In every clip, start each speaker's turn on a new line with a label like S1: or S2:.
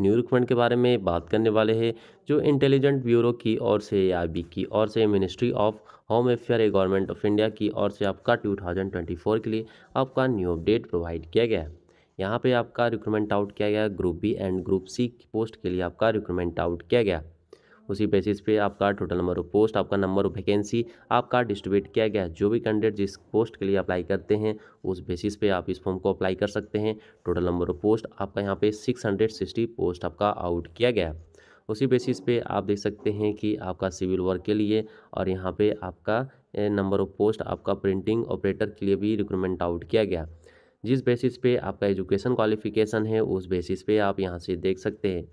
S1: new recruitment के बारे में बात करने वाले हैं जो इंटेलिजेंट ब्यूरो की ओर से बी की ओर से ministry of home affair a government of India की ओर से आपका फोर के लिए आपका न्यू अपडेट प्रोवाइड किया गया है यहाँ पर आपका रिक्रूटमेंट आउट किया गया group B and group C post के लिए आपका रिक्रूटमेंट आउट किया गया उसी बेसिस पे आपका टोटल नंबर ऑफ पोस्ट आपका नंबर ऑफ वैकेंसी आपका डिस्ट्रीब्यूट किया गया जो भी कैंडिडेट जिस पोस्ट के लिए अप्लाई करते हैं उस बेसिस पे आप इस फॉर्म को अप्लाई कर सकते हैं टोटल नंबर ऑफ पोस्ट आपका यहाँ पे सिक्सटी पोस्ट आपका आउट किया गया उसी बेसिस पे आप देख सकते हैं कि आपका सिविल वर्क के लिए और यहाँ पे आपका नंबर ऑफ पोस्ट आपका प्रिंटिंग ऑपरेटर के लिए भी रिक्रूटमेंट आउट किया गया जिस बेसिस पे आपका एजुकेशन क्वालिफिकेशन है उस बेसिस पे आप यहाँ से देख सकते हैं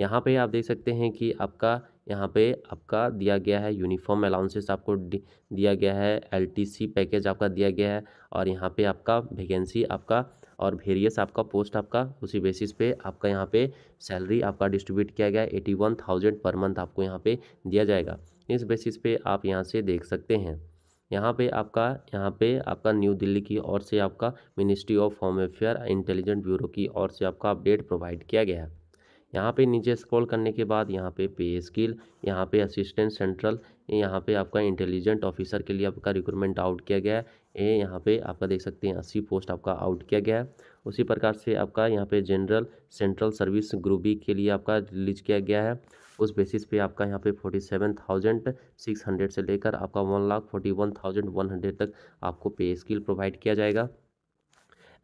S1: यहाँ पे आप देख सकते हैं कि आपका यहाँ पे आपका दिया गया है यूनिफॉर्म अलाउंसेस आपको दिया गया है एलटीसी पैकेज आपका दिया गया है और यहाँ पे आपका वैकेंसी आपका और वेरियस आपका पोस्ट आपका उसी बेसिस पे आपका यहाँ पे सैलरी आपका डिस्ट्रीब्यूट किया गया है eighty one thousand per month आपको यहाँ पे दिया जाएगा इस बेसिस पे आप यहाँ से देख सकते हैं यहाँ पे आपका यहाँ पे आपका न्यू दिल्ली की ओर से आपका ministry of home affair intelligent bureau की ओर से आपका अपडेट प्रोवाइड किया गया है यहाँ पे नीचे स्क्रॉल करने के बाद यहाँ पे पे स्किल यहाँ पे असिस्टेंट सेंट्रल यहाँ पे आपका इंटेलिजेंट ऑफिसर के लिए आपका रिक्रूटमेंट आउट किया गया है ये यहाँ पे आपका देख सकते हैं अस्सी पोस्ट आपका आउट किया गया है उसी प्रकार से आपका यहाँ पे general central service group B के लिए आपका रिलीज किया गया है उस बेसिस पे आपका यहाँ पे forty seven thousand six hundred से लेकर आपका one lakh forty one thousand one hundred तक आपको पे स्किल प्रोवाइड किया जाएगा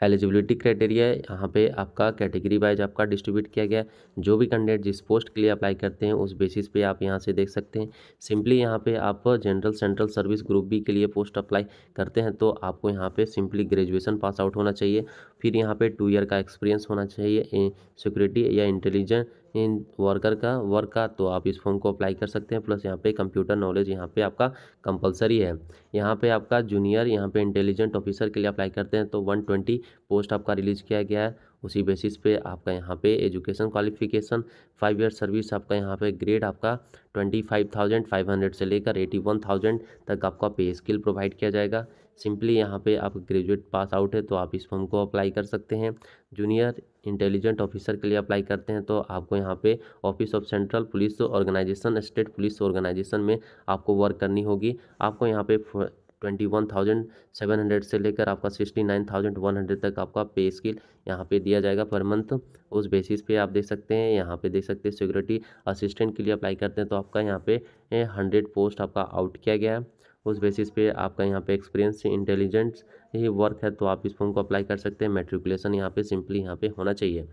S1: एलिजिबिलिटी क्राइटेरिया यहाँ पे आपका कैटेगरी वाइज आपका डिस्ट्रीब्यूट किया गया जो भी कैंडिडेट जिस पोस्ट के लिए अप्लाई करते हैं उस बेसिस पे आप यहाँ से देख सकते हैं सिंपली यहाँ पे आप general central service group B के लिए पोस्ट अप्लाई करते हैं तो आपको यहाँ पे सिंपली ग्रेजुएसन पास आउट होना चाहिए फिर यहाँ पर टू ईयर का एक्सपीरियंस होना चाहिए सिक्योरिटी या इंटेलिजेंट इन वर्कर का वर्क का तो आप इस फॉर्म को अप्लाई कर सकते हैं प्लस यहाँ पे कंप्यूटर नॉलेज यहाँ पे आपका कंपलसरी है यहाँ पे आपका जूनियर यहाँ पे इंटेलिजेंट ऑफिसर के लिए अप्लाई करते हैं तो 120 पोस्ट आपका रिलीज़ किया गया है उसी बेसिस पे आपका यहाँ पे education qualification five year service आपका यहाँ पे ग्रेड आपका twenty five thousand five hundred से लेकर एटी वन थाउजेंड तक आपका पे स्किल प्रोवाइड किया जाएगा सिंपली यहाँ पे आप ग्रेजुएट पास आउट है तो आप इस फॉर्म को अप्लाई कर सकते हैं जूनियर इंटेलिजेंट ऑफिसर के लिए अप्लाई करते हैं तो आपको यहाँ पे office of central police organization state police organization में आपको वर्क करनी होगी आपको यहाँ पे twenty one thousand seven hundred से लेकर आपका sixty nine thousand one hundred तक आपका पे स्केल यहाँ पे दिया जाएगा पर मंथ उस बेसिस पे आप देख सकते हैं यहाँ पे देख सकते हैं सिक्योरिटी असिस्टेंट के लिए अप्लाई करते हैं तो आपका यहाँ पे हंड्रेड पोस्ट आपका आउट किया गया है उस बेसिस पे आपका यहाँ पे एक्सपीरियंस इंटेलिजेंस ही वर्क है तो आप इस फॉर्म को अप्लाई कर सकते हैं मेट्रिकुलेशन यहाँ पे सिंपली यहाँ पे होना चाहिए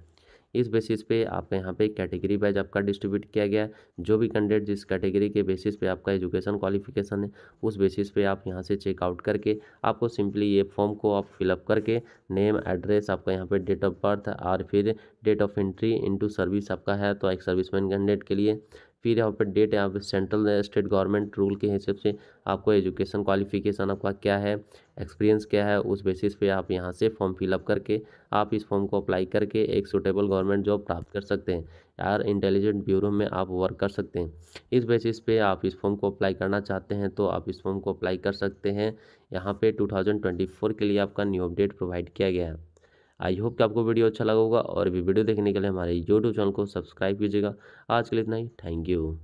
S1: इस बेसिस पे आपके यहाँ पे कैटेगरी वाइज आपका डिस्ट्रीब्यूट किया गया है जो भी कैंडिडेट जिस कैटेगरी के बेसिस पे आपका एजुकेशन क्वालिफिकेशन है उस बेसिस पे आप यहाँ से चेकआउट करके आपको सिंपली ये फॉर्म को आप फिलअप करके नेम एड्रेस आपका यहाँ पर डेट ऑफ बर्थ और फिर date of entry into service आपका है तो एक सर्विसमैन कैंडिडेट के लिए फिर यहाँ पर डेट यहाँ पर सेंट्रल स्टेट गवर्नमेंट रूल के हिसाब से आपको एजुकेशन क्वालिफिकेशन आपका क्या है एक्सपीरियंस क्या है उस बेसिस पे आप यहाँ से फॉर्म फिलअप करके आप इस फॉर्म को अप्लाई करके एक सूटेबल गवर्नमेंट जॉब प्राप्त कर सकते हैं यार इंटेलिजेंट ब्यूरो में आप वर्क कर सकते हैं इस बेसिस पे आप इस फॉर्म को अप्लाई करना चाहते हैं तो आप इस फॉर्म को अप्लाई कर सकते हैं यहाँ पर टू के लिए आपका न्यू अपडेट प्रोवाइड किया गया है आई होप कि आपको वीडियो अच्छा लगा होगा और भी वीडियो देखने के लिए हमारे यूट्यूब चैनल को सब्सक्राइब कीजिएगा आज के लिए इतना ही थैंक यू